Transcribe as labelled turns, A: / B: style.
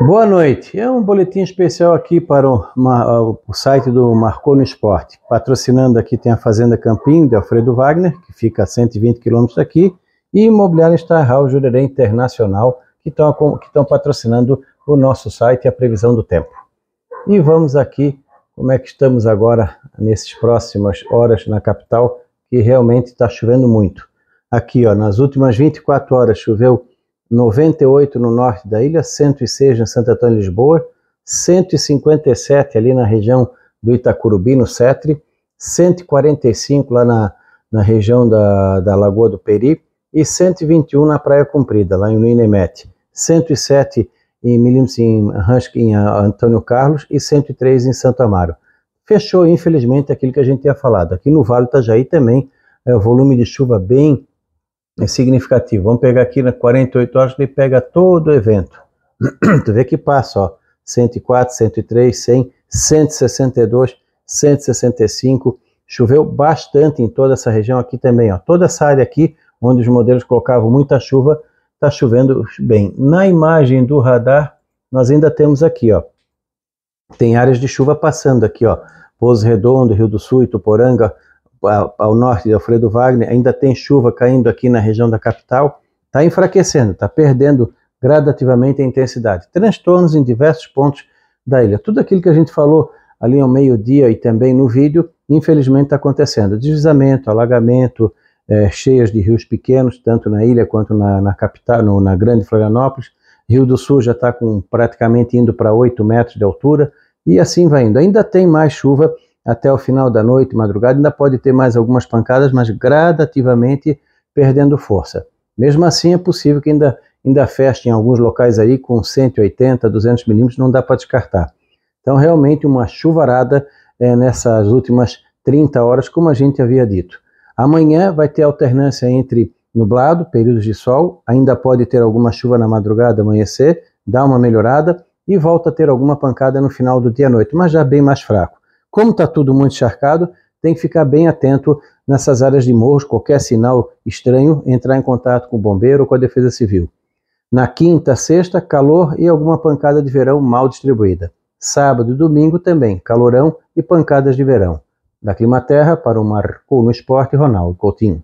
A: Boa noite. É um boletim especial aqui para o, uma, o site do Marconi Esporte. Patrocinando aqui tem a Fazenda Campinho, de Alfredo Wagner, que fica a 120 quilômetros daqui, e Imobiliária Star House Jurerê Internacional, que estão patrocinando o nosso site e a previsão do tempo. E vamos aqui, como é que estamos agora, nessas próximas horas na capital, que realmente está chovendo muito. Aqui, ó, nas últimas 24 horas choveu 98 no norte da ilha, 106 em Santo Antônio de Lisboa, 157 ali na região do Itacurubi, no Cetre, 145 lá na, na região da, da Lagoa do Peri e 121 na Praia Comprida, lá no Inemete, 107 em milímetros em, em Antônio Carlos e 103 em Santo Amaro. Fechou, infelizmente, aquilo que a gente tinha falado. Aqui no Vale do Itajaí também é o volume de chuva bem é significativo. Vamos pegar aqui na 48 horas, ele pega todo o evento. tu vê que passa, ó, 104, 103, 100, 162, 165. Choveu bastante em toda essa região aqui também, ó. Toda essa área aqui, onde os modelos colocavam muita chuva, está chovendo bem. Na imagem do radar, nós ainda temos aqui, ó. Tem áreas de chuva passando aqui, ó. Pouso Redondo, Rio do Sul, Ituporanga, ao norte de Alfredo Wagner, ainda tem chuva caindo aqui na região da capital, está enfraquecendo, está perdendo gradativamente a intensidade. Transtornos em diversos pontos da ilha. Tudo aquilo que a gente falou ali ao meio-dia e também no vídeo, infelizmente está acontecendo. Deslizamento, alagamento, é, cheias de rios pequenos, tanto na ilha quanto na, na capital, no, na grande Florianópolis. Rio do Sul já está praticamente indo para 8 metros de altura e assim vai indo. Ainda tem mais chuva até o final da noite, madrugada, ainda pode ter mais algumas pancadas, mas gradativamente perdendo força. Mesmo assim, é possível que ainda, ainda feche em alguns locais aí com 180, 200 milímetros, não dá para descartar. Então, realmente, uma chuvarada é, nessas últimas 30 horas, como a gente havia dito. Amanhã vai ter alternância entre nublado, períodos de sol, ainda pode ter alguma chuva na madrugada, amanhecer, dá uma melhorada e volta a ter alguma pancada no final do dia à noite, mas já bem mais fraco. Como está tudo muito encharcado, tem que ficar bem atento nessas áreas de morros, qualquer sinal estranho, entrar em contato com o bombeiro ou com a defesa civil. Na quinta, sexta, calor e alguma pancada de verão mal distribuída. Sábado e domingo também, calorão e pancadas de verão. Da Climaterra para o Marco no Esporte, Ronaldo Coutinho.